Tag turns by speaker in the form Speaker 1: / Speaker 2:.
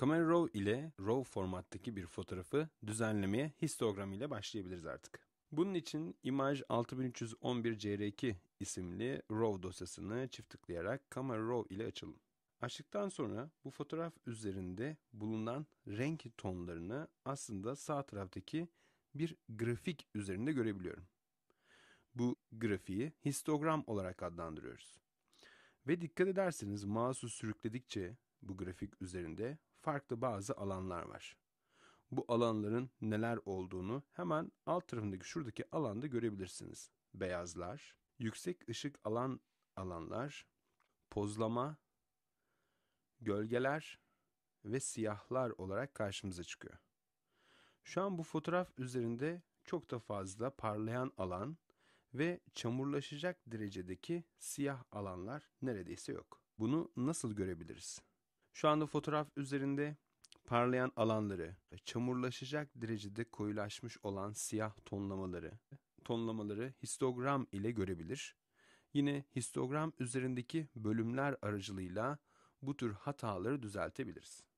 Speaker 1: Camera Raw ile RAW formattaki bir fotoğrafı düzenlemeye histogram ile başlayabiliriz artık. Bunun için Image 6311 CR2 isimli RAW dosyasını çift tıklayarak Camera Raw ile açalım. Açtıktan sonra bu fotoğraf üzerinde bulunan renk tonlarını aslında sağ taraftaki bir grafik üzerinde görebiliyorum. Bu grafiği histogram olarak adlandırıyoruz. Ve dikkat ederseniz mouse'u sürükledikçe bu grafik üzerinde farklı bazı alanlar var. Bu alanların neler olduğunu hemen alt tarafındaki şuradaki alanda görebilirsiniz. Beyazlar, yüksek ışık alan alanlar, pozlama, gölgeler ve siyahlar olarak karşımıza çıkıyor. Şu an bu fotoğraf üzerinde çok da fazla parlayan alan ve çamurlaşacak derecedeki siyah alanlar neredeyse yok. Bunu nasıl görebiliriz? Şu anda fotoğraf üzerinde parlayan alanları, e, çamurlaşacak derecede koyulaşmış olan siyah tonlamaları, tonlamaları histogram ile görebilir. Yine histogram üzerindeki bölümler aracılığıyla bu tür hataları düzeltebiliriz.